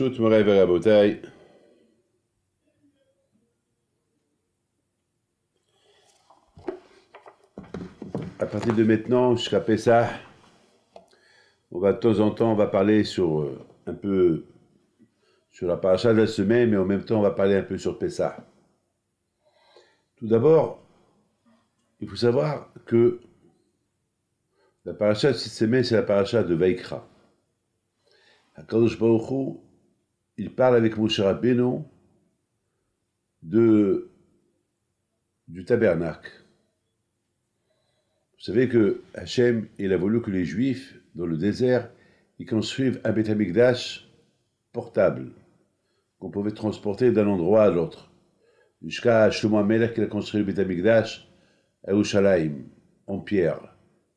mon rêveur Verabotay. À partir de maintenant, jusqu'à Pessah, On va de temps en temps, on va parler sur euh, un peu sur la paracha de la semaine, mais en même temps, on va parler un peu sur Pessah. Tout d'abord, il faut savoir que la paracha de cette semaine, c'est la paracha de Veikra. Akadosh Baruch il parle avec Moshe Benon de, du tabernacle. Vous savez que Hachem, il a voulu que les Juifs, dans le désert, ils construisent un Beth portable, qu'on pouvait transporter d'un endroit à l'autre. Jusqu'à Shlomo il qu'il a construit le Beth à Ushalaim, en pierre.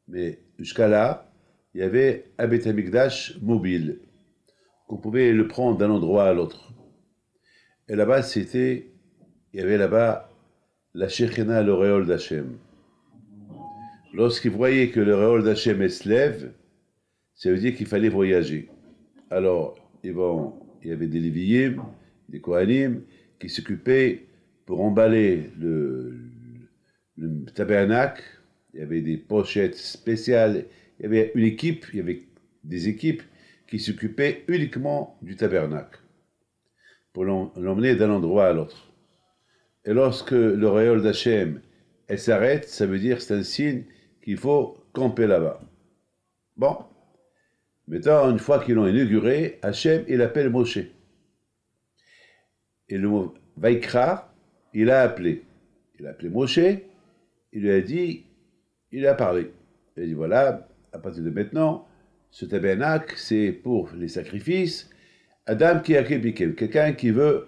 Mais jusqu'à là, il y avait un Beth mobile qu'on pouvait le prendre d'un endroit à l'autre. Et là-bas, c'était, il y avait là-bas la Shekhinah, l'auréole d'Hachem. Lorsqu'ils voyaient que l'auréole d'Hachem se lève, ça veut dire qu'il fallait voyager. Alors, ils eh ben, il y avait des Léviyim, des Kohanim, qui s'occupaient pour emballer le tabernacle. Il y avait des pochettes spéciales. Il y avait une équipe, il y avait des équipes qui s'occupait uniquement du tabernacle, pour l'emmener d'un endroit à l'autre. Et lorsque l'auréole d'Hachem s'arrête, ça veut dire c'est un signe qu'il faut camper là-bas. Bon. Maintenant, une fois qu'ils l'ont inauguré, Hachem, il appelle Moshe. Et le mot Vaikra, il l'a appelé. Il a appelé Moshe, il lui a dit, il a parlé. Il a dit voilà, à partir de maintenant, ce tabernacle, c'est pour les sacrifices. Adam qui a quelqu'un qui veut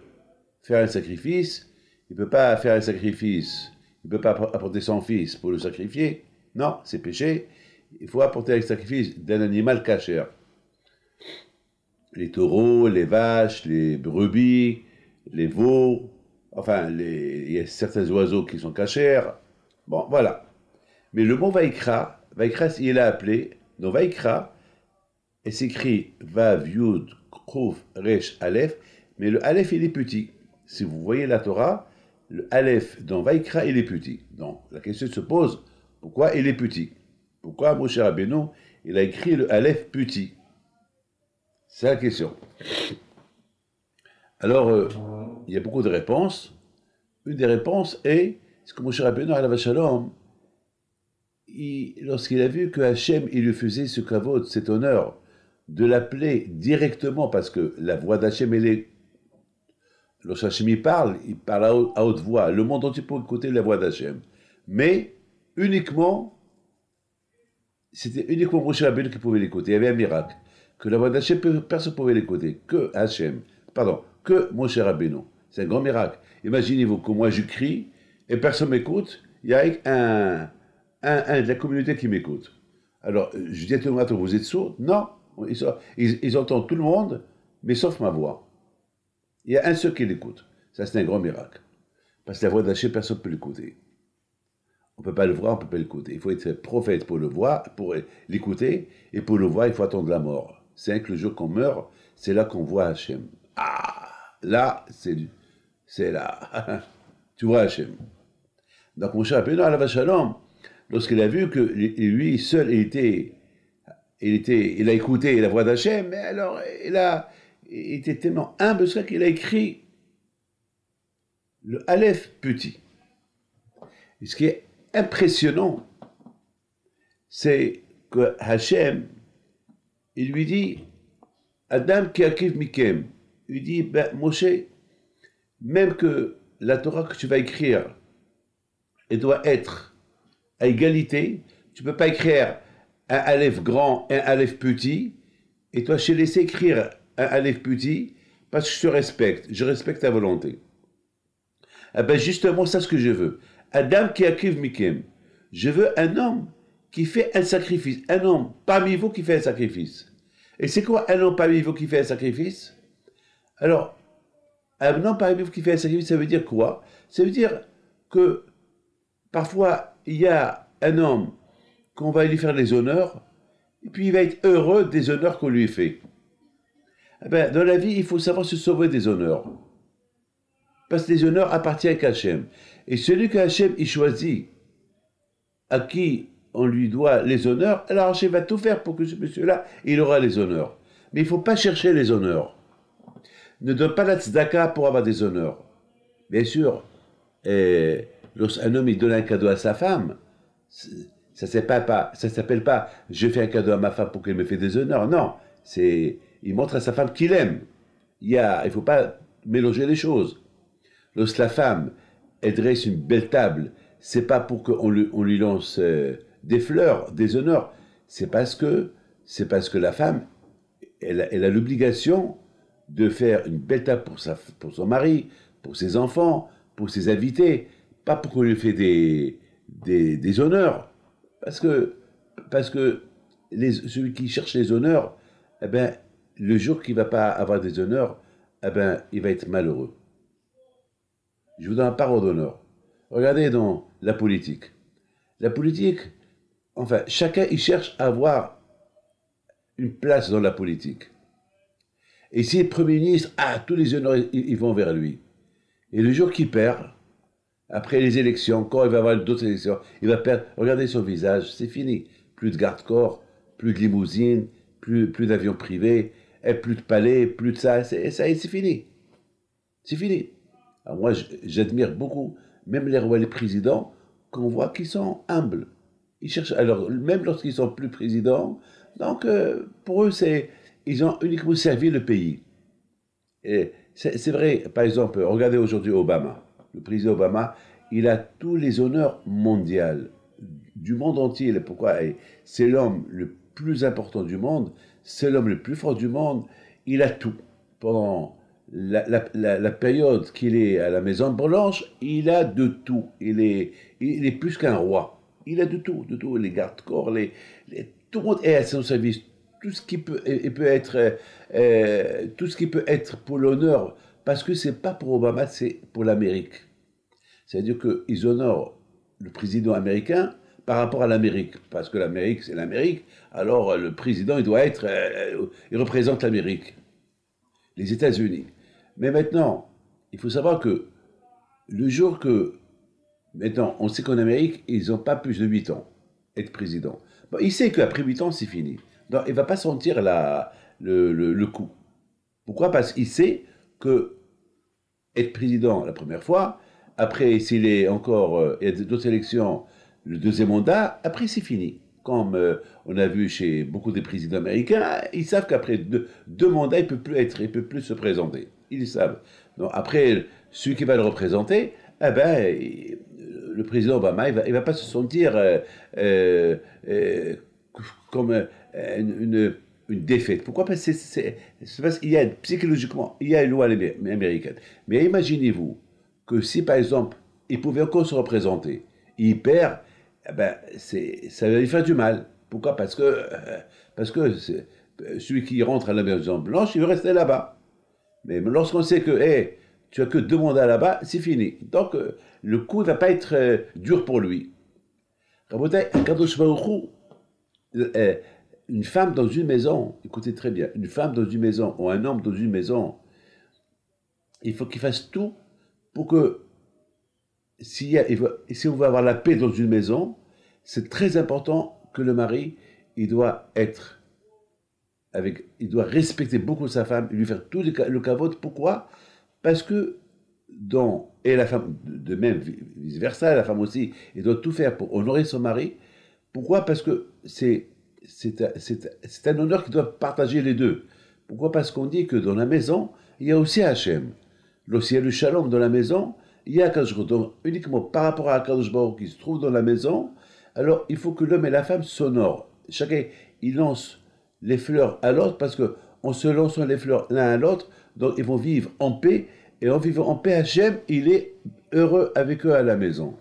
faire un sacrifice, il ne peut pas faire un sacrifice, il ne peut pas apporter son fils pour le sacrifier. Non, c'est péché. Il faut apporter un sacrifice d'un animal cachère. Les taureaux, les vaches, les brebis, les veaux, enfin, les, il y a certains oiseaux qui sont cachères. Bon, voilà. Mais le mot Vaikra, Vaikra, il est appelé, donc Vaikra, et s'écrit Vav Yud Kouf Resh Aleph, mais le Aleph il est petit. Si vous voyez la Torah, le Aleph dans Vaikra il est petit. Donc la question se pose pourquoi il est petit Pourquoi Moshe Rabbeinu il a écrit le Aleph petit C'est la question. Alors euh, il y a beaucoup de réponses. Une des réponses est ce que Moshe Rabbeinu à vachalom, lorsqu'il a vu que Hachem il lui faisait ce kavod, cet honneur, de l'appeler directement, parce que la voix d'Hachem, elle est. parle, il parle à haute, voix. Le monde entier peut écouter la voix d'Hachem. Mais uniquement, c'était uniquement cher Rabbeinu qui pouvait l'écouter. Il y avait un miracle. Que la voix d'Hachem, personne ne pouvait l'écouter. Que Hachem, pardon, que mon Moshe non. C'est un grand miracle. Imaginez-vous que moi je crie et personne m'écoute. Il y a un, un, de la communauté qui m'écoute. Alors, je dis à tout le monde, vous êtes sourds Non, ils, entendent tout le monde, mais sauf ma voix. Il y a un seul qui l'écoute. Ça, c'est un grand miracle. Parce que la voix d'Hachem, personne ne peut l'écouter. On ne peut pas le voir, on ne peut pas l'écouter. Il faut être prophète pour le voir, pour l'écouter, et pour le voir, il faut attendre la mort. C'est que le jour qu'on meurt, c'est là qu'on voit Hachem. Ah Là, c'est là. tu vois Hachem. Donc mon cher Abéna, à la lorsqu'il a vu que lui seul était il, était, il a écouté la voix d'Hachem, mais alors il, a, était tellement humble ça qu'il a écrit le Aleph petit. Et ce qui est impressionnant, c'est que Hachem, il lui dit, Adam qui mikem, il dit, ben, Moshe, même que la Torah que tu vas écrire, elle doit être à égalité, tu ne peux pas écrire un aleph grand un aleph petit, et toi, je t'ai laissé écrire un aleph petit parce que je te respecte, je respecte ta volonté. Eh ben justement, c'est ce que je veux. Adam qui active Mikem. Je veux un homme qui fait un sacrifice, un homme parmi vous qui fait un sacrifice. Et c'est quoi un homme parmi vous qui fait un sacrifice Alors, un homme parmi vous qui fait un sacrifice, ça veut dire quoi Ça veut dire que parfois, il y a un homme qu'on va lui faire les honneurs, et puis il va être heureux des honneurs qu'on lui fait. Eh ben, dans la vie, il faut savoir se sauver des honneurs. Parce que les honneurs appartiennent à Hachem. Et celui que il choisit, à qui on lui doit les honneurs, alors Hachem va tout faire pour que ce monsieur-là, il aura les honneurs. Mais il ne faut pas chercher les honneurs. Ne donne pas la tzedaka pour avoir des honneurs. Bien sûr, et eh, lorsqu'un homme il donne un cadeau à sa femme, ça s'appelle pas, ça s'appelle pas, je fais un cadeau à ma femme pour qu'elle me fait des honneurs. Non, c'est, il montre à sa femme qu'il aime. Il y a, il faut pas mélanger les choses. Lorsque la femme, elle dresse une belle table, c'est pas pour qu'on lui, lance euh, des fleurs, des honneurs. C'est parce que, c'est parce que la femme, elle, a l'obligation de faire une belle table pour, sa, pour son mari, pour ses enfants, pour ses invités, pas pour qu'on lui fait des, des, des honneurs. Parce que, parce que celui qui cherche les honneurs, eh ben, le jour qu'il ne va pas avoir des honneurs, eh ben, il va être malheureux. Je vous donne un parole d'honneur. Regardez dans la politique. La politique, enfin, chacun il cherche à avoir une place dans la politique. Et si le Premier ministre a ah, tous les honneurs, ils vont vers lui. Et le jour qu'il perd, après les élections, quand il va avoir d'autres élections, il va perdre. Regardez son visage, c'est fini. Plus de garde-corps, plus de limousine, plus, plus d'avions privés, et plus de palais, plus de ça. C'est, ça c'est fini. C'est fini. moi, j'admire beaucoup, même les rois et les présidents, qu'on voit qu'ils sont humbles. Ils cherchent, alors, même lorsqu'ils sont plus présidents, donc euh, pour eux, c'est, ils ont uniquement servi le pays. Et c'est vrai, par exemple, regardez aujourd'hui Obama le président Obama, il a tous les honneurs mondiaux, du monde entier. Pourquoi C'est l'homme le plus important du monde, c'est l'homme le plus fort du monde, il a tout. Pendant la, période qu'il est à la Maison Blanche, il a de tout. Il est, il est plus qu'un roi. Il a de tout, de tout. Les gardes-corps, les, les, tout le monde est à son service. Tout ce qui peut, peut être, euh, tout ce qui peut être pour l'honneur parce que c'est pas pour Obama, c'est pour l'Amérique. C'est-à-dire qu'ils honorent le président américain par rapport à l'Amérique, parce que l'Amérique, c'est l'Amérique, alors euh, le président, il doit être, euh, euh, il représente l'Amérique, les États-Unis. Mais maintenant, il faut savoir que le jour que, maintenant, on sait qu'en Amérique, ils n'ont pas plus de 8 ans, être président. il sait qu'après 8 ans, c'est fini. Donc, il ne va pas sentir la, le, le coup. Pourquoi Parce qu'il sait que être président la première fois, après, s'il est encore, euh, il y a d'autres élections, le deuxième mandat, après c'est fini. Comme euh, on a vu chez beaucoup de présidents américains, ils savent qu'après deux, mandats, il ne peut plus être, il peut plus se présenter. Ils savent. Donc après, celui qui va le représenter, eh ben, le président Obama, il ne va, pas se sentir euh, comme une une défaite. Pourquoi Parce qu'il y a psychologiquement, il y a une loi américaine. Mais imaginez-vous que si par exemple, il pouvait encore se représenter, il perd, eh ben c'est ça va lui faire du mal. Pourquoi Parce que, euh, parce que euh, celui qui rentre à la Maison Blanche, il veut rester là-bas. Mais lorsqu'on sait que, hey, tu as que deux mandats là-bas, c'est fini. Donc, euh, le coup ne va pas être dur pour lui une femme dans une maison, écoutez très bien, une femme dans une maison ou un homme dans une maison, il faut qu'il fasse tout pour que, si, si on veut avoir la paix dans une maison, c'est très important que le mari, il doit être avec, il doit respecter beaucoup sa femme, lui faire tout le cavote. Pourquoi Parce que dans, et la femme, de même, vice versa, la femme aussi, elle doit tout faire pour honorer son mari. Pourquoi Parce que c'est c'est un honneur qui doit partager les deux. Pourquoi Parce qu'on dit que dans la maison, il y a aussi Hachem. Lorsqu'il y a le shalom dans la maison, il y a Akadosh Donc uniquement par rapport à Akadosh qui se trouve dans la maison, alors il faut que l'homme et la femme s'honorent. Chacun, il lance les fleurs à l'autre parce que se lançant les fleurs l'un à l'autre, donc ils vont vivre en paix. Et en vivant en paix, Hachem, il est heureux avec eux à la maison.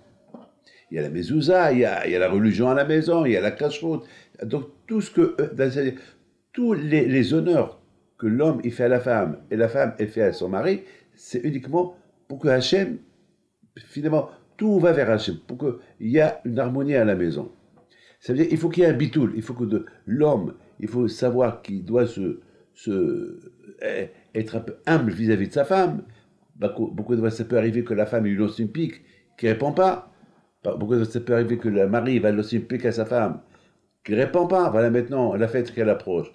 Il y a la mezouza, il y a, la religion à la maison, il y a la cacheroute, donc tout ce que euh, tous les, honneurs que l'homme fait à la femme et la femme fait à son mari, c'est uniquement pour que Hachem, finalement, tout va vers Hachem, pour qu'il y ait une harmonie à la maison. Ça veut dire qu'il faut qu'il y ait un bitoul, il faut que l'homme, il faut savoir qu'il doit se, se, eh, être un peu humble vis-à-vis de sa femme. Bah, beaucoup de fois, ça peut arriver que la femme lui lance une pique qui ne répond pas. Bah, beaucoup de fois, ça peut arriver que le mari va lancer une pique à sa femme qui ne répond pas. Voilà maintenant la fête qu'elle approche.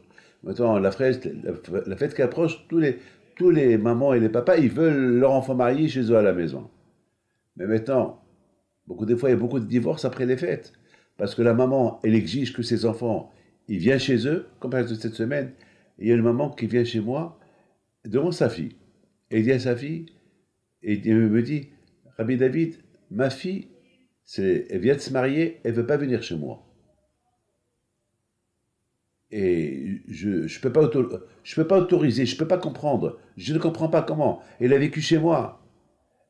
Maintenant, la, fête, la qu'elle approche, tous les, tous les mamans et les papas, ils veulent leur enfant marié chez eux à la maison. Mais maintenant, beaucoup de fois, il y a beaucoup de divorces après les fêtes. Parce que la maman, elle exige que ses enfants, ils viennent chez eux, comme par de cette semaine, il y a une maman qui vient chez moi, devant sa fille. elle dit à sa fille, et elle me dit, Rabbi David, ma fille, elle vient de se marier, elle ne veut pas venir chez moi. Et je ne peux, pas peux pas autoriser, je ne peux pas comprendre. Je ne comprends pas comment. Elle a vécu chez moi.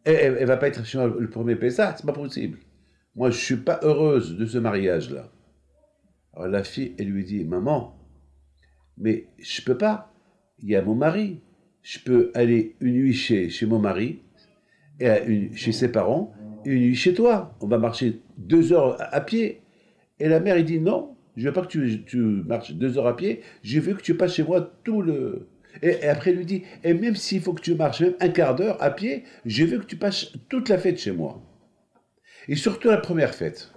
elle ne va pas être chez moi le premier ce c'est pas possible. Moi, je ne suis pas heureuse de ce mariage-là. Alors la fille, elle lui dit, maman, mais je ne peux pas. Il y a mon mari. Je peux aller une nuit chez, chez mon mari, et chez ses parents, une nuit chez toi. On va marcher deux heures à, à pied. Et la mère, elle dit, non, je veux pas que tu, tu marches deux heures à pied. J'ai vu que tu passes chez moi tout le. Et, après, il lui dit Et même s'il faut que tu marches même un quart d'heure à pied, j'ai veux que tu passes toute la fête chez moi. Et surtout la première fête.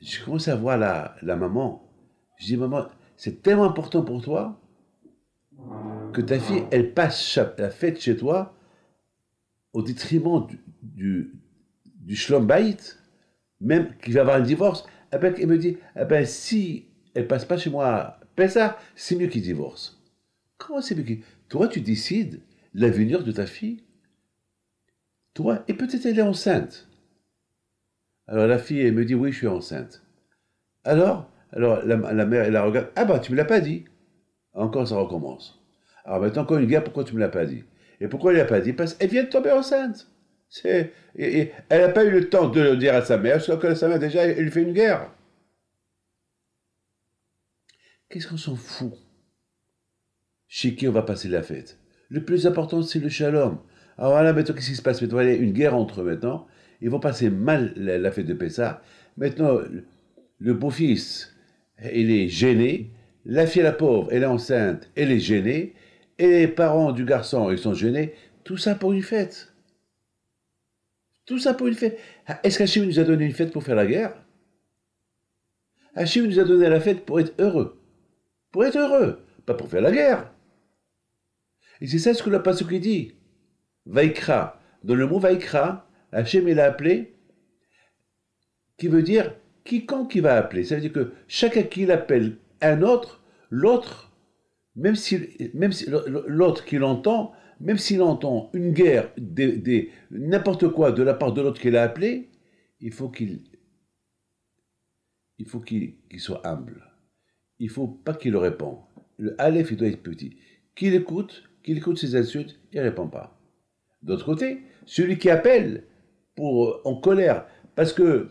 Je commence à voir la, la maman. Je dis Maman, c'est tellement important pour toi que ta fille, elle passe la fête chez toi au détriment du, du, du même qu'il va avoir un divorce, après, il me dit, eh ben, si elle passe pas chez moi ça, c'est mieux qu'il divorce Comment c'est mieux qu'ils... Toi, tu décides l'avenir de ta fille. Toi, et peut-être elle est enceinte. Alors la fille, elle me dit, oui, je suis enceinte. Alors, alors la, mère, elle la regarde, ah bah, tu me l'as pas dit. Encore, ça recommence. Alors maintenant, encore une guerre, pourquoi tu me l'as pas dit Et pourquoi elle l'a pas dit Parce qu'elle vient de tomber enceinte elle n'a pas eu le temps de le dire à sa mère, sauf que sa mère déjà, elle fait une guerre. Qu'est-ce qu'on s'en fout Chez qui on va passer la fête Le plus important, c'est le shalom. Alors là, maintenant, qu'est-ce qui se passe Maintenant, il y a une guerre entre eux maintenant. Ils vont passer mal la, fête de Pessah. Maintenant, le beau-fils, il est gêné. La fille, la pauvre, elle est enceinte, elle est gênée. Et les parents du garçon, ils sont gênés. Tout ça pour une fête. Tout ça pour une fête. Est-ce qu'Hachim nous a donné une fête pour faire la guerre Hachim nous a donné la fête pour être heureux. Pour être heureux, pas pour faire la guerre. Et c'est ça ce que la qui dit. Vaikra. Dans le mot Vaikra, Hachem il appelé, qui veut dire quiconque qui va appeler. Ça veut dire que chacun qui l'appelle un autre, l'autre, même si, même si l'autre qui l'entend, même s'il entend une guerre, des, n'importe quoi de la part de l'autre qu'il a appelé, il faut qu'il il faut qu'il soit humble. Il faut pas qu'il réponde. répond. Le Aleph, il doit être petit. Qu'il écoute, qu'il écoute ses insultes et répond pas. D'autre côté, celui qui appelle pour, euh, en colère parce que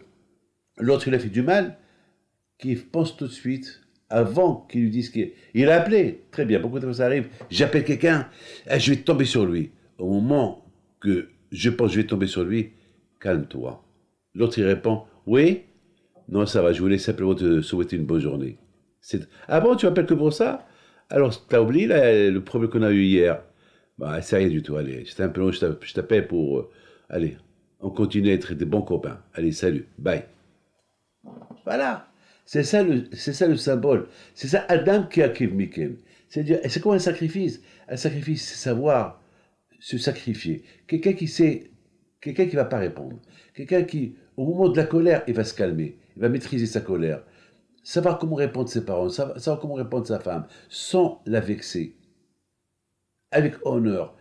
l'autre il a fait du mal, qu'il pense tout de suite avant qu'il lui dise qu'il il a appelé. Très bien, beaucoup de fois ça arrive. J'appelle quelqu'un, eh, je vais tomber sur lui. Au moment que je pense que je vais tomber sur lui, calme-toi. L'autre il répond, oui, non ça va, je voulais simplement te souhaiter une bonne journée. C'est... Ah bon, tu m'appelles que pour ça Alors, t'as oublié le problème qu'on a eu hier Bah, c'est rien du tout, allez, c'était un peu long, je t'appelle pour... Euh, allez, on continue à être des bons copains. Allez, salut, bye. Voilà. C'est ça, le, c'est ça le symbole. C'est ça Adam qui a Mikem. C'est-à-dire, c'est comme un sacrifice. Un sacrifice, c'est savoir se sacrifier. Quelqu'un qui sait, quelqu'un qui va pas répondre. Quelqu'un qui, au moment de la colère, il va se calmer. Il va maîtriser sa colère. Savoir comment répondre ses parents, savoir comment répondre sa femme, sans la vexer. Avec honneur.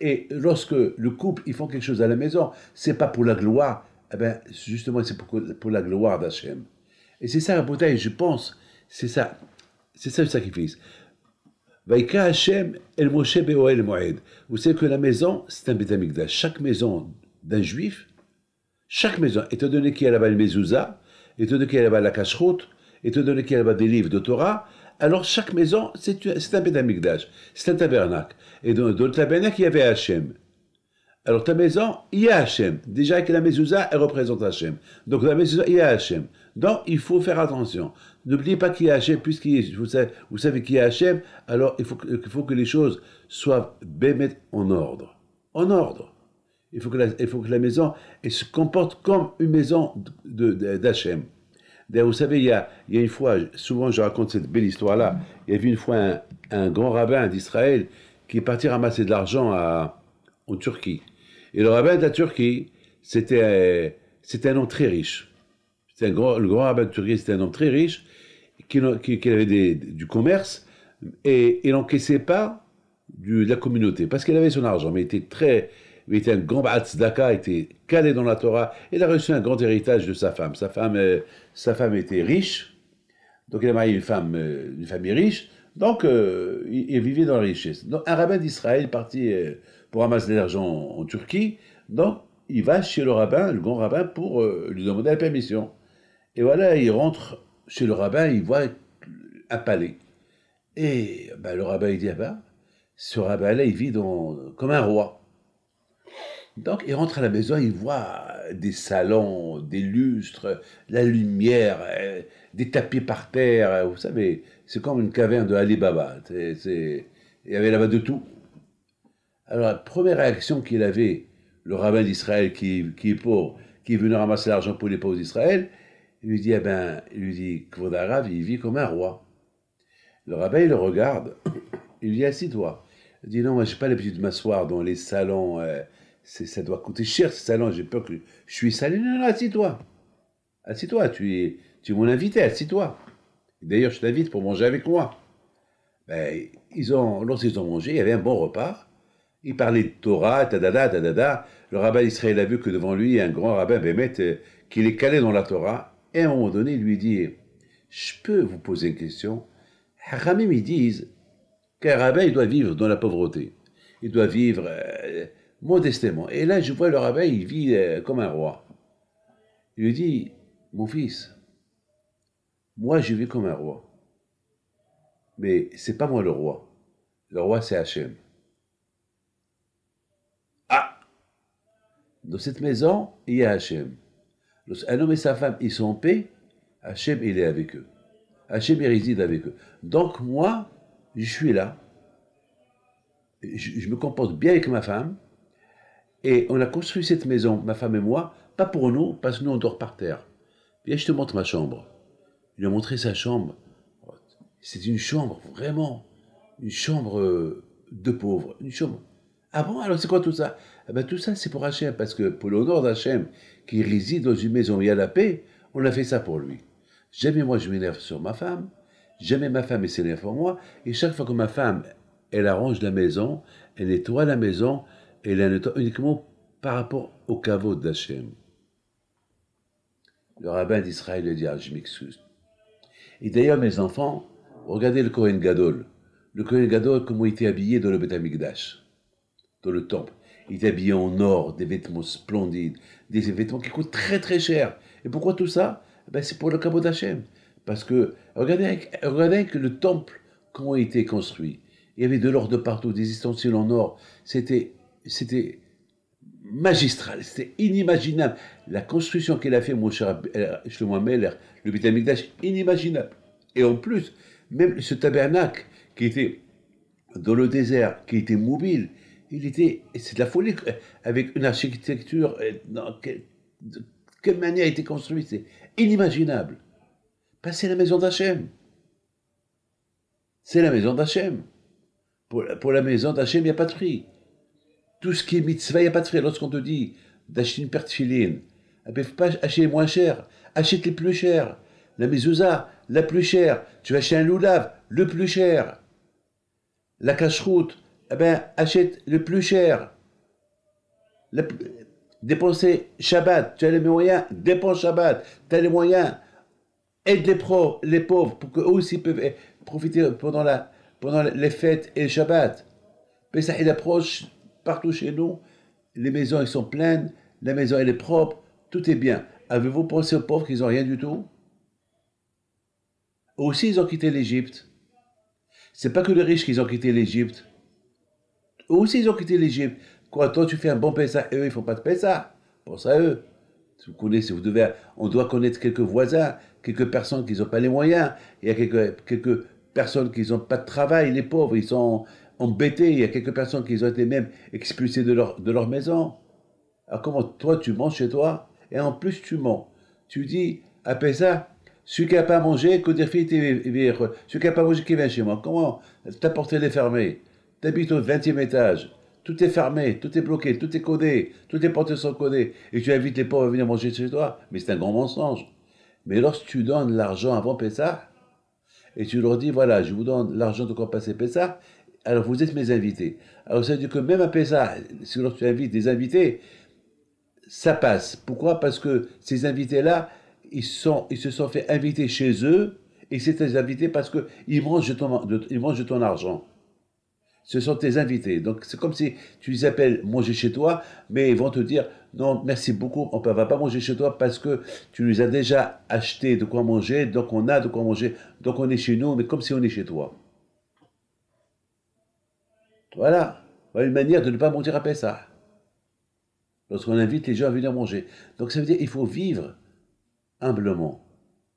Et lorsque le couple, ils font quelque chose à la maison, c'est pas pour la gloire, eh ben, justement, c'est pour, pour la gloire d'Hachem. Et c'est ça la bouteille, je pense. C'est ça. C'est ça le sacrifice. Vous savez que la maison, c'est un bétamigdash. Chaque maison d'un juif, chaque maison, étant donné qu'il y a là-bas le mezouza, étant donné qu'il y a là-bas la kashrut, étant donné qu'il y a des livres de Torah, alors chaque maison, c'est un bétamigdash, c'est un tabernacle. Et dans, le tabernacle, il y avait Hachem. Alors ta maison, il y a Hachem. Déjà avec la mezouza, elle représente Hachem. Donc la mezouza, il y a Hachem. Donc, il faut faire attention. N'oubliez pas qu'il y a Hachem, puisque vous savez, vous savez qu'il y a Hachem, alors il faut, faut que les choses soient bien en ordre. En ordre. Il faut que la, il faut que la maison se comporte comme une maison d'Hachem. D'ailleurs, vous savez, il y, a, une fois, souvent je raconte cette belle histoire-là, il y eu une fois un, un grand rabbin d'Israël qui est parti ramasser de l'argent en Turquie. Et le rabbin de la Turquie, c'était euh, un homme très riche le grand turc, c'était un homme très riche, qui, avait du commerce, et il n'encaissait pas de la communauté, parce qu'il avait son argent, mais il était très... Il était un grand il était calé dans la Torah, et il a reçu un grand héritage de sa femme. Sa femme, euh, sa femme était riche, donc il a marié une femme, euh, une famille riche, donc euh, il, vivait dans la richesse. Donc un rabbin d'Israël est parti pour ramasser de l'argent en, en Turquie, donc il va chez le rabbin, le grand rabbin, pour lui demander la permission. Et voilà, il rentre chez le rabbin, il voit un palais. Et ben, le rabbin, il dit, ah ben, ce rabbin-là, il vit comme un roi. Donc, il rentre à la maison, il voit des salons, des lustres, la lumière, euh, des tapis par terre. Euh, vous savez, c'est comme une caverne de Alibaba. C'est, Il y avait là-bas de tout. Alors, la première réaction qu'il avait, le rabbin d'Israël qui, qui est qui est venu ramasser l'argent pour les pauvres d'Israël, il lui dit, eh ben, il lui dit, il vit comme un roi. Le rabbin, il le regarde, il lui dit, assis-toi. Il dit, non, moi, n'ai pas l'habitude de m'asseoir dans les salons, euh, ça doit coûter cher ces salons, j'ai peur que je suis salé. Non, non, assis-toi. Assis-toi, tu es, tu mon invité, assis-toi. D'ailleurs, je t'invite pour manger avec moi. Ben, ils ont, lorsqu'ils ont mangé, il y avait un bon repas. Il parlait de Torah, tadada, tadada. Le rabbin d'Israël a vu que devant lui, il y a un grand rabbin, Bémet, euh, qui les calé dans la Torah et à un moment donné lui dit, Je peux vous poser une question Haramim, ils disent qu'un rabbin, doit vivre dans la pauvreté. Il doit vivre euh, modestement. Et là, je vois le rabbin, il vit euh, comme un roi. Il lui dit Mon fils, moi, je vis comme un roi. Mais c'est pas moi le roi. Le roi, c'est Hachem. Ah Dans cette maison, il y a Hachem. Un homme et sa femme, ils sont en paix, Hachem, il est avec eux. Hachem, il réside avec eux. Donc moi, je suis là. Je, me comporte bien avec ma femme. Et on a construit cette maison, ma femme et moi, pas pour nous, parce que nous, on dort par terre. Viens, je te montre ma chambre. Il a montré sa chambre. C'est une chambre, vraiment, une chambre euh, de pauvre, une chambre ah bon Alors c'est quoi tout ça ah ben Tout ça, c'est pour Hachem, parce que pour l'honneur d'Hachem, qui réside dans une maison où il y a la paix, on a fait ça pour lui. Jamais moi je m'énerve sur ma femme, jamais ma femme s'énerve pour moi, et chaque fois que ma femme, elle arrange la maison, elle nettoie la maison, elle la nettoie uniquement par rapport au caveau d'Hachem. Le rabbin d'Israël le dit, ah, je m'excuse. Et d'ailleurs, mes enfants, regardez le Kohen Gadol. Le Kohen Gadol, comment il était habillé dans le Beth dans le temple. Il est habillé en or, des vêtements splendides, des vêtements qui coûtent très très cher. Et pourquoi tout ça eh ben, C'est pour le Kabodachem. d'Hachem. Parce que, regardez, regardez le temple, comment a été construit. Il y avait de l'or de partout, des ustensiles en or. C'était, c'était magistral, c'était inimaginable. La construction qu'il a fait, mon cher euh, Shlomo Meller, le Beth inimaginable. Et en plus, même ce tabernacle qui était dans le désert, qui était mobile, il était, c'est de la folie, euh, avec une architecture, euh, de quelle manière a été construite, c'est inimaginable. Passer ben, c'est la maison d'Hachem. C'est la maison d'Hachem. Pour, la maison d'Hachem, il n'y a pas de prix. Tout ce qui est mitzvah, il n'y a pas de prix. Lorsqu'on te dit d'acheter une perte filine, eh ben, pas acheter moins cher, achète les plus chers. La mezouza, la plus chère. Tu vas acheter un loulav, le plus cher. La cache eh ben, achète le plus cher. Dépensez dépenser Shabbat, tu as les moyens, dépense Shabbat, tu as les moyens, aide les, pros, les pauvres pour qu'eux aussi peuvent eh, profiter pendant, la, pendant les fêtes et le Shabbat. ça, il approche partout chez nous, les maisons elles sont pleines, la maison elle est propre, tout est bien. Avez-vous pensé aux pauvres qu'ils n'ont rien du tout Aussi, ils ont quitté l'Égypte. C'est pas que les riches qui ont quitté l'Égypte aussi, ils ont quitté l'Égypte. quoi toi, tu fais un bon Pessah, et eux, ils font pas de Pessah. Pense à eux. Vous connaissez, vous devez, on doit connaître quelques voisins, quelques personnes qui n'ont pas les moyens. Il y a quelques, personnes qui n'ont pas de travail, les pauvres, ils sont embêtés. Il y a quelques personnes qui ont été même expulsées de leur, maison. Alors comment toi, tu manges chez toi et en plus, tu mens. Tu dis, à Pessah, celui qui n'a pas mangé, que dire celui qui n'a pas mangé, qui vient chez moi. Comment Ta les est fermée t'habites au 20e étage, tout est fermé, tout est bloqué, tout est codé, toutes les portes sont codées, et tu invites les pauvres à venir manger chez toi, mais c'est un grand mensonge. Mais lorsque tu donnes l'argent avant Pessah, et tu leur dis, voilà, je vous donne l'argent de quoi passer Pessah, alors vous êtes mes invités. Alors ça veut dire que même à Pessah, si lorsque tu invites des invités, ça passe. Pourquoi Parce que ces invités-là, ils, se sont fait inviter chez eux, et c'est des invités parce qu'ils mangent de ton argent ce sont tes invités. Donc c'est comme si tu les appelles manger chez toi, mais ils vont te dire non, merci beaucoup, on ne va pas manger chez toi parce que tu nous as déjà acheté de quoi manger, donc on a de quoi manger, donc on est chez nous, mais comme si on est chez toi. Voilà, une manière de ne pas mentir à ça. Lorsqu'on invite les gens à venir manger. Donc ça veut dire qu'il faut vivre humblement.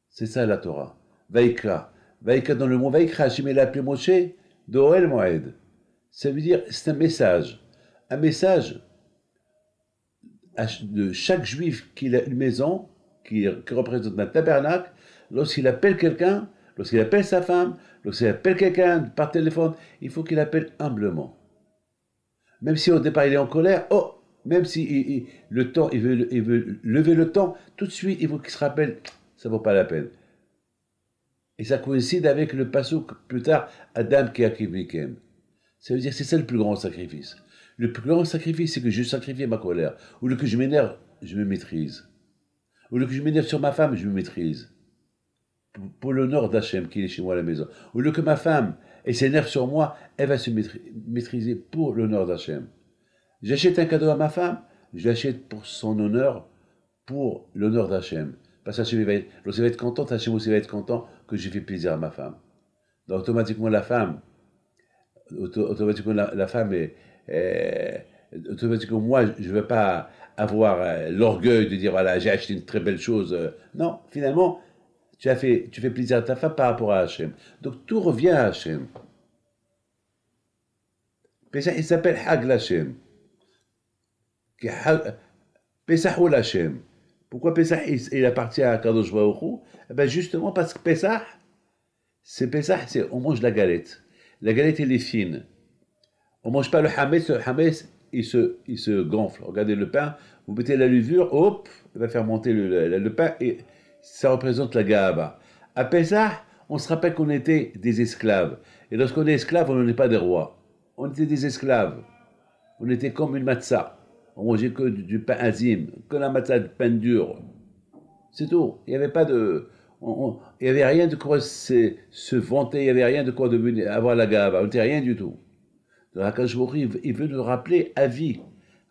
C'est ça la Torah. Vaikra. Vaikra dans le mot Vaikra, je mets l'appelé Moshe, Moed ça veut dire c'est un message. Un message de chaque juif qui a une maison, qui, représente un tabernacle, lorsqu'il appelle quelqu'un, lorsqu'il appelle sa femme, lorsqu'il appelle quelqu'un par téléphone, il faut qu'il appelle humblement. Même si au départ il est en colère, oh, même si le temps, il veut, il veut lever le temps, tout de suite il faut qu'il se rappelle, ça vaut pas la peine. Et ça coïncide avec le pasouk plus tard, Adam qui a ça veut dire c'est ça le plus grand sacrifice. Le plus grand sacrifice, c'est que je sacrifie ma colère. Au lieu que je m'énerve, je me maîtrise. Au lieu que je m'énerve sur ma femme, je me maîtrise. Pour l'honneur d'Hachem qui est chez moi à la maison. Au lieu que ma femme elle s'énerve sur moi, elle va se maîtriser pour l'honneur d'Hachem. J'achète un cadeau à ma femme, je l'achète pour son honneur, pour l'honneur d'Hachem. Parce que va être, va être content, Hachem aussi va être content que j'ai fait plaisir à ma femme. Donc automatiquement, la femme automatiquement la, femme est, automatiquement moi je ne veux pas avoir euh, l'orgueil de dire voilà j'ai acheté une très belle chose. Euh. Non, finalement tu as fait tu fais plaisir à ta femme par rapport à Hachem. Donc tout revient à Hachem. Pesach il s'appelle Hag Lachem. Pesach ou Lachem Pourquoi Pesach il, appartient à Kadosh Baruch Hu eh ben, justement parce que Pesach c'est Pesach c'est on mange la galette. La galette, elle est fine. On ne mange pas le hametz, le hametz, il se, gonfle. Regardez le pain, vous mettez la levure, hop, il va faire monter le, pain, et ça représente la gaba. À Pessah, on se rappelle qu'on était des esclaves. Et lorsqu'on est esclave, on n'est pas des rois. On était des esclaves. On était comme une matza. On mangeait que du, du pain azim, que la matzah de pain dur. C'est tout. Il n'y avait pas de, il n'y avait rien de quoi se, vanter, il n'y avait rien de quoi avoir la gave, on n'était rien du tout. Donc rive il veut nous rappeler à vie.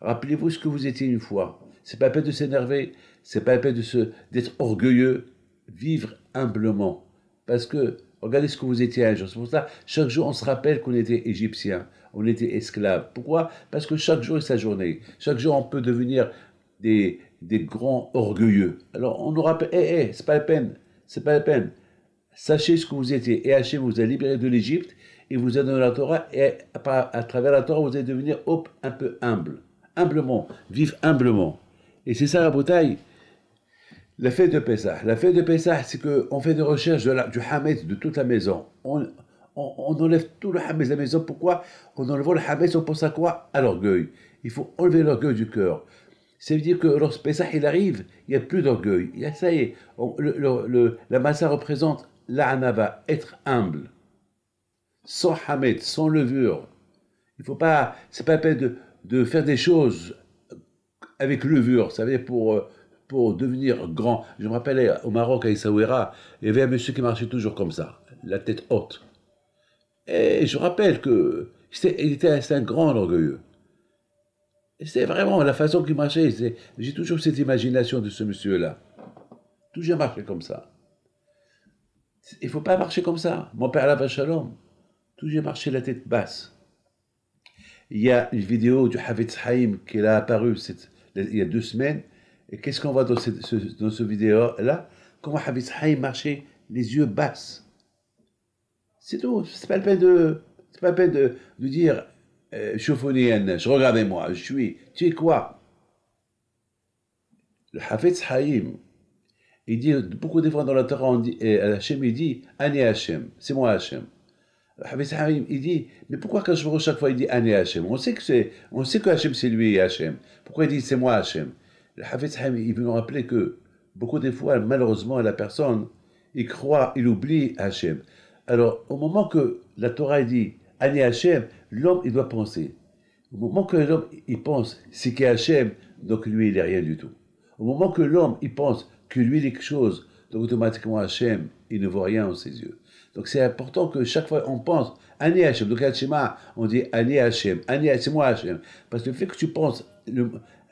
Rappelez-vous ce que vous étiez une fois. C'est pas la peine de s'énerver, c'est pas la peine de se, d'être orgueilleux. Vivre humblement. Parce que, regardez ce que vous étiez un jour. C'est pour ça, chaque jour, on se rappelle qu'on était égyptien, on était esclave. Pourquoi Parce que chaque jour est sa journée. Chaque jour, on peut devenir des, des grands orgueilleux. Alors on nous rappelle, hé, eh, hé, eh, c'est pas la peine, c'est pas la peine. Sachez ce que vous étiez. Et Hachem vous a libéré de l'Égypte et vous a donné la Torah. Et à, travers la Torah, vous allez devenir un peu humble. Humblement. Vivre humblement. Et c'est ça la bouteille. La fête de Pessah. La fête de Pessah, c'est qu'on fait des recherches de la, du Hametz de toute la maison. On, enlève tout le Hametz de la maison. Pourquoi On enlève le Hametz, on pense à quoi À l'orgueil. Il faut enlever l'orgueil du cœur cest veut dire que lorsque Pessah il arrive, il n'y a plus d'orgueil. Ça y est, le, la massa représente l'anava, être humble, sans hamet, sans levure. Il faut pas, c'est pas la peine de, faire des choses avec levure, vous savez, pour, pour devenir grand. Je me rappelle au Maroc, à Issaouira, il y avait un monsieur qui marchait toujours comme ça, la tête haute. Et je rappelle que c'était, était un grand orgueilleux. C'est vraiment la façon qu'il marchait. J'ai toujours cette imagination de ce monsieur-là. Toujours marché comme ça. Il faut pas marcher comme ça. Mon père, la shalom, toujours marché la tête basse. Il y a une vidéo du Havitz Haïm qui a apparue il y a deux semaines. Et qu'est-ce qu'on voit dans cette ce, dans ce vidéo-là Comment Havitz Haïm marchait les yeux basses. C'est tout. C'est pas peine de, pas le peine de, de dire euh, je regardez-moi, je suis. Tu es quoi Le Hafetz Haïm, il dit, beaucoup de fois dans la Torah, on dit, Hachem, il dit, Ani Hachem, c'est moi Hachem. Le Hafetz Haïm, il dit, mais pourquoi quand je vois chaque fois, il dit Ani Hachem On sait que c'est, on sait que Hachem, c'est lui Hachem. Pourquoi il dit, c'est moi Hachem Le Hafetz Haïm, il veut nous rappeler que, beaucoup de fois, malheureusement, la personne, il croit, il oublie Hachem. Alors, au moment que la Torah dit, Ani Hachem, l'homme, il doit penser. Au moment que l'homme, il pense, c'est qu'il Hachem, donc lui, il n'est rien du tout. Au moment que l'homme, il pense que lui, il est quelque chose, donc automatiquement, Hachem, il ne voit rien en ses yeux. Donc c'est important que chaque fois on pense Ani Hachem. Donc Hachem, on dit Ani Hachem, Ani c'est moi Hachem. Parce que le fait que tu penses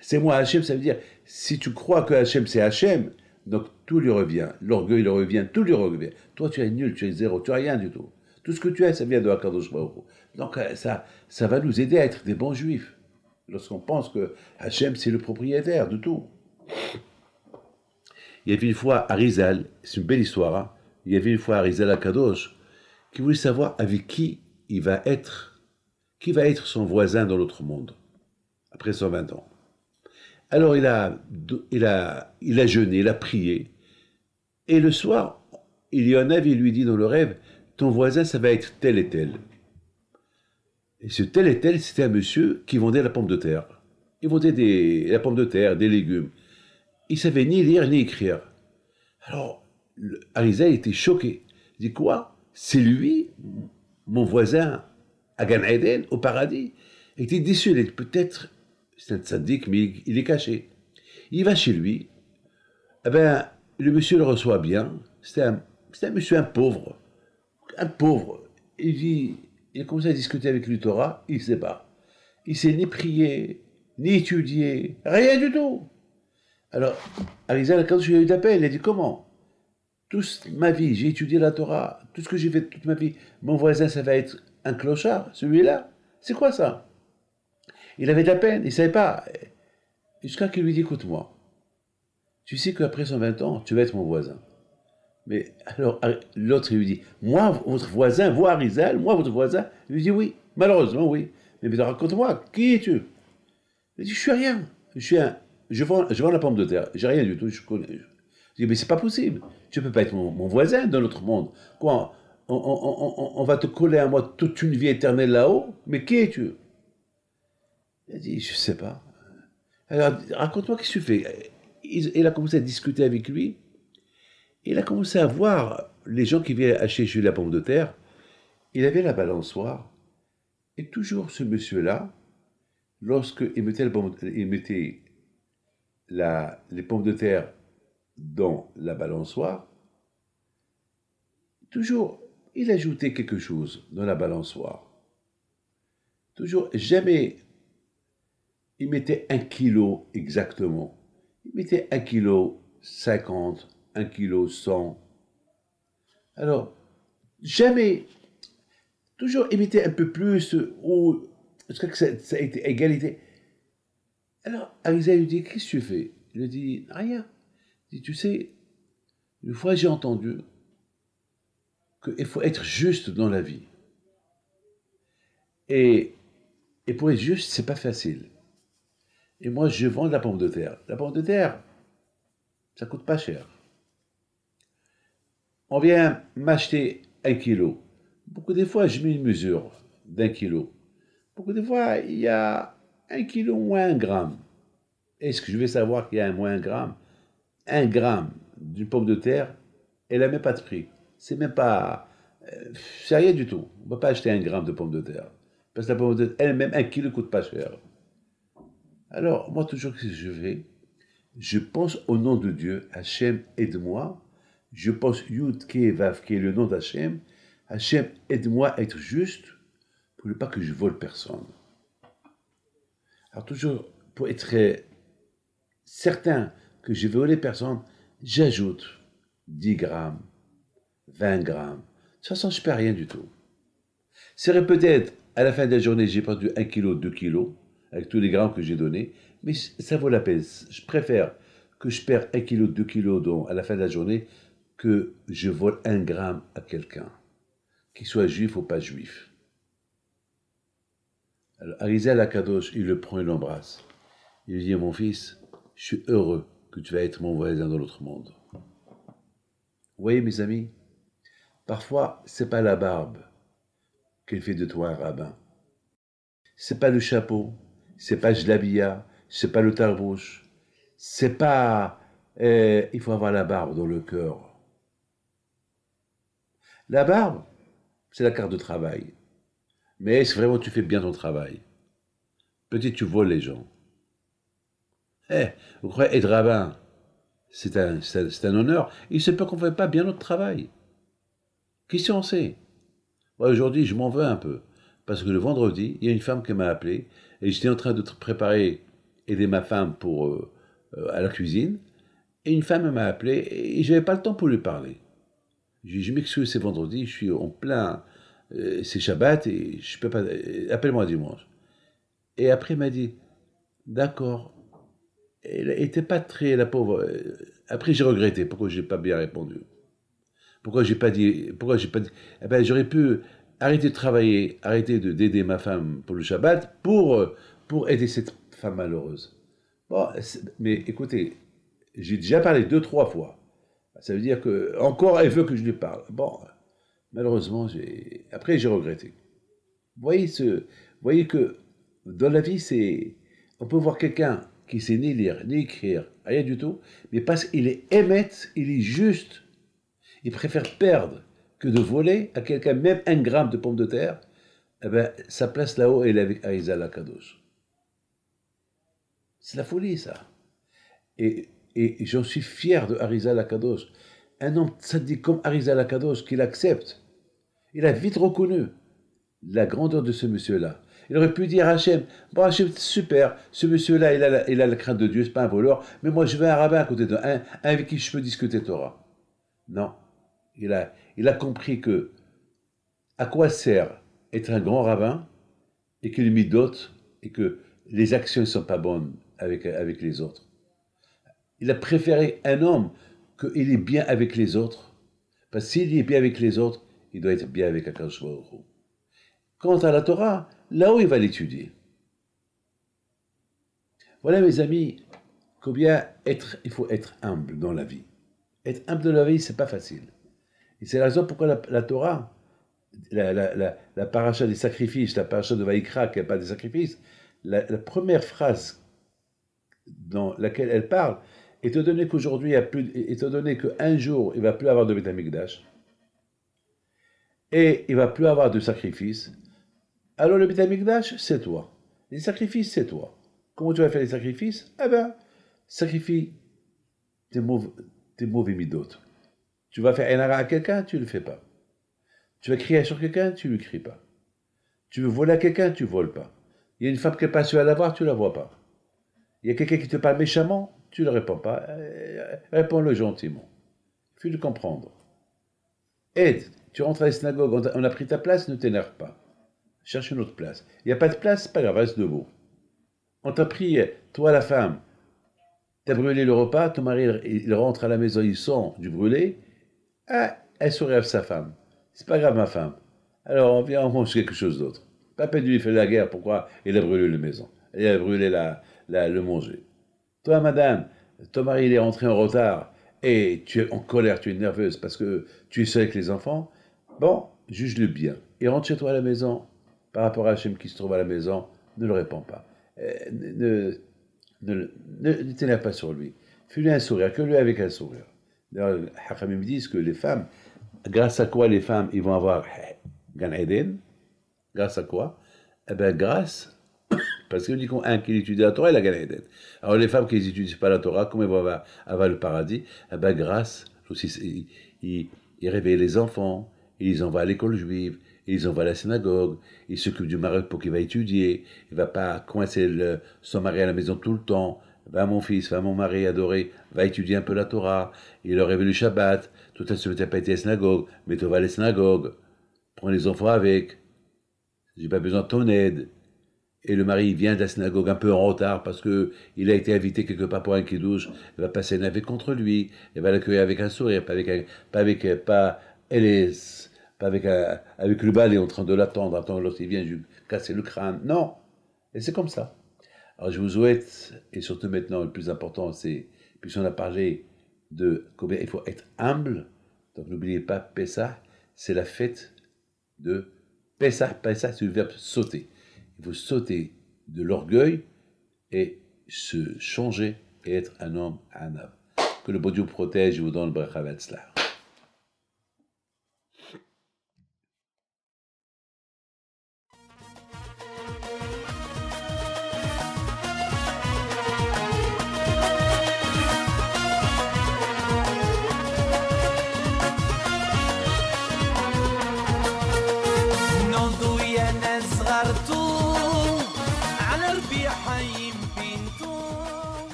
c'est moi Hachem, ça veut dire si tu crois que Hachem c'est Hachem, donc tout lui revient. L'orgueil il revient, tout lui revient. Toi tu es nul, tu es zéro, tu n'as rien du tout. Tout ce que tu as, ça vient de Hakadosh Baruch Donc euh, ça, ça va nous aider à être des bons juifs. Lorsqu'on pense que Hachem, c'est le propriétaire de tout. Il y avait une fois Arizal, c'est une belle histoire, hein. il y avait une fois Arizal Akadosh qui voulait savoir avec qui il va être, qui va être son voisin dans l'autre monde, après 120 ans. Alors il a, il a, il a jeûné, il a prié. Et le soir, il y a avait, il lui dit dans le rêve, ton voisin, ça va être tel et tel. Et ce tel et tel, c'était un monsieur qui vendait la pomme de terre. Il vendait des, la pomme de terre, des légumes. Il savait ni lire ni écrire. Alors, Arizal était choqué. Il dit quoi C'est lui, mon voisin, à Gan au paradis. Il était déçu, peut-être, c'est un syndic, mais il, est caché. Il va chez lui. Eh ben, le monsieur le reçoit bien. C'est un, un monsieur, un pauvre un pauvre. Il dit, il a commencé à discuter avec lui Torah, il ne sait pas. Il sait ni prier, ni étudier, rien du tout. Alors, Aliza, quand il a eu d'appel, il a dit comment Toute ma vie, j'ai étudié la Torah, tout ce que j'ai fait toute ma vie, mon voisin, ça va être un clochard, celui-là. C'est quoi ça Il avait de la peine, il ne savait pas. Jusqu'à ce qu'il lui dise, écoute-moi, tu sais qu'après 120 ans, tu vas être mon voisin. Mais alors, l'autre lui dit, moi, votre voisin, voir Rizal, moi, votre voisin, il lui dit oui, malheureusement, oui. Mais, mais raconte-moi, qui es-tu Il dit, je suis rien, je suis un, je vends, je vends la pomme de terre, j'ai rien du tout, je connais. dis, mais c'est pas possible, tu ne peux pas être mon, voisin dans notre monde. Quoi, on, on, on, on, va te coller à moi toute une vie éternelle là-haut, mais qui es-tu Il dit, je sais pas. Alors, raconte-moi, qu'est-ce que tu fais il a commencé à discuter avec lui, il a commencé à voir les gens qui venaient acheter chez la pomme de terre. Il avait la balançoire. Et toujours ce monsieur-là, lorsque mettait, les pommes de terre dans la balançoire, toujours il ajoutait quelque chose dans la balançoire. Toujours, jamais il mettait un kilo exactement. Il mettait un kilo cinquante, 1 kg 100. Alors, jamais, toujours éviter un peu plus, ou, je crois que ça, a été égalité. Alors, Arisa lui dit, qu'est-ce que tu fais Il lui dit, rien. Il dit, tu sais, une fois j'ai entendu qu'il faut être juste dans la vie. Et, et pour être juste, c'est pas facile. Et moi, je vends de la pomme de terre. La pomme de terre, ça coûte pas cher on vient m'acheter un kilo. Beaucoup de fois, je mets une mesure d'un kilo. Beaucoup de fois, il y a un kilo moins un gramme. Est-ce que je vais savoir qu'il y a un moins un gramme Un gramme d'une pomme de terre, elle n'a même pas de prix. C'est même pas. Euh, c'est rien du tout. On ne peut pas acheter un gramme de pomme de terre. Parce que la pomme de terre, elle-même, un kilo coûte pas cher. Alors, moi, toujours que je vais, je pense au nom de Dieu. Hachem, de moi je pense qui est le nom d'Hachem. Hachem, aide-moi à être juste pour ne pas que je vole personne. Alors, toujours pour être euh, certain que je vais voler personne, j'ajoute 10 grammes, 20 grammes. Ça ne perds rien du tout. C'est peut-être à la fin de la journée, j'ai perdu 1 kg, 2 kg, avec tous les grammes que j'ai donnés, mais ça vaut la peine. Je préfère que je perde 1 kg, 2 kg à la fin de la journée que je vole un gramme à quelqu'un, qu'il soit juif ou pas juif. Alors, Arizal Akadosh, il le prend et l'embrasse. Il lui dit Mon fils, je suis heureux que tu vas être mon voisin dans l'autre monde. Vous voyez, mes amis, parfois, c'est pas la barbe qu'elle fait de toi un rabbin. C'est pas le chapeau, c'est pas ce c'est pas le tarbouche, c'est pas. Euh, il faut avoir la barbe dans le cœur. La barbe, c'est la carte de travail. Mais est-ce vraiment tu fais bien ton travail Peut-être tu voles les gens. Eh, vous croyez être rabbin, c'est un, un, honneur. Il se peut qu'on ne fait pas bien notre travail. Qui on sait Moi, aujourd'hui, je m'en veux un peu. Parce que le vendredi, il y a une femme qui m'a appelé et j'étais en train de préparer, aider ma femme pour, euh, euh, à la cuisine. Et une femme m'a appelé et je n'avais pas le temps pour lui parler. Je lui m'excuse, c'est vendredi, je suis en plein, euh, c'est Shabbat et je peux pas, euh, appelle-moi dimanche. Et après, il m'a dit, d'accord. Elle n'était pas très, la pauvre. Euh, après, j'ai regretté pourquoi je n'ai pas bien répondu. Pourquoi j'ai pas dit, pourquoi j'ai pas dit, eh ben, j'aurais pu arrêter de travailler, arrêter de d'aider ma femme pour le Shabbat pour, pour aider cette femme malheureuse. Bon, mais écoutez, j'ai déjà parlé deux, trois fois. Ça veut dire que encore elle veut que je lui parle. Bon, malheureusement, j'ai après j'ai regretté. Vous voyez ce, voyez que dans la vie, c'est on peut voir quelqu'un qui sait ni lire ni écrire, rien du tout, mais parce qu'il est émette, il est juste. Il préfère perdre que de voler à quelqu'un même un gramme de pomme de terre. Eh ben, sa place là-haut, elle est avec la Lakados. C'est la folie, ça. Et et j'en suis fier de Harizal Akados. Un homme dit comme Harizal Akados, qu'il accepte. Il a vite reconnu la grandeur de ce monsieur-là. Il aurait pu dire à Hachem, bon Hachem, super, ce monsieur-là, il a, la, il a la crainte de Dieu, c'est pas un voleur, mais moi je veux un rabbin à côté d'un, un, avec qui je peux discuter Torah. Non, il a, compris que à quoi sert être un grand rabbin et qu'il mit d'autres et que les actions ne sont pas bonnes avec les autres. Il a préféré un homme qu'il est bien avec les autres. Parce que s'il est bien avec les autres, il doit être bien avec Akash Quant à la Torah, là où il va l'étudier. Voilà, mes amis, combien être, il faut être humble dans la vie. Être humble dans la vie, c'est pas facile. Et c'est la raison pourquoi la, Torah, la, paracha des sacrifices, la paracha de Vaïkra, qui pas des sacrifices, la, première phrase dans laquelle elle parle, étant donné qu'aujourd'hui, étant donné qu'un jour, il ne va plus avoir de d'âge et il ne va plus avoir de sacrifice, alors le d'âge, c'est toi. Les sacrifices, c'est toi. Comment tu vas faire les sacrifices Eh bien, sacrifie tes mauvais, tes mauvais Tu vas faire un arrêt à quelqu'un, tu ne le fais pas. Tu vas crier sur quelqu'un, tu ne lui cries pas. Tu veux voler à quelqu'un, tu ne voles pas. Il y a une femme qui passe à la voir, tu ne la vois pas. Il y a quelqu'un qui te parle méchamment, tu ne réponds pas, euh, euh, réponds-le gentiment. Fais le comprendre. Aide, tu rentres à la synagogue, on a pris ta place, ne t'énerve pas. Cherche une autre place. Il n'y a pas de place, pas grave, reste debout. On t'a pris, euh, toi la femme, tu as brûlé le repas, ton mari il rentre à la maison, il sent du brûlé. Ah, elle sourit à sa femme. C'est pas grave, ma femme. Alors on vient, on mange quelque chose d'autre. Papa lui fait la guerre, pourquoi il a brûlé la maison Il a brûlé la, la, le manger. Toi, madame, ton mari est rentré en retard et tu es en colère, tu es nerveuse parce que tu es seule avec les enfants. Bon, juge-le bien et rentre chez toi à la maison. Par rapport à Hachem qui se trouve à la maison, ne le réponds pas. Euh, ne ne, pas sur lui. Fais-lui un sourire, que lui avec un sourire. D'ailleurs, me disent que les femmes, grâce à quoi les femmes, ils vont avoir Gan Grâce à quoi Eh bien, grâce parce qu'un qui étudie la Torah, il a gagné la Alors les femmes qui n'étudient pas la Torah, comment elles vont avoir, le paradis Eh ben, grâce, aussi, il, les enfants, ils les envoie à l'école juive, ils les envoie à la synagogue, ils s'occupent du mari pour qu'il va étudier, il ne va pas coincer le, son mari à la maison tout le temps. Va mon fils, va mon mari adoré, va étudier un peu la Torah, il leur réveille le Shabbat, tout à l'heure, tu pas été à la synagogue, mais tu vas à la synagogue, prends les enfants avec, j'ai pas besoin de ton aide et le mari vient de la synagogue un peu en retard parce que il a été invité quelque part pour un kidouche. elle va passer une avec contre lui, elle va l'accueillir avec un sourire, pas avec un, pas avec pas elle est pas avec avec le balai en train de l'attendre, attendre lorsqu'il vient, je casser le crâne. Non, et c'est comme ça. Alors je vous souhaite et surtout maintenant le plus important c'est puisqu'on a parlé de combien il faut être humble, donc n'oubliez pas Pessah, c'est la fête de Pessah, Pessah c'est le verbe sauter vous sauter de l'orgueil et se changer et être un homme à homme. Que le bon Dieu protège et vous donne le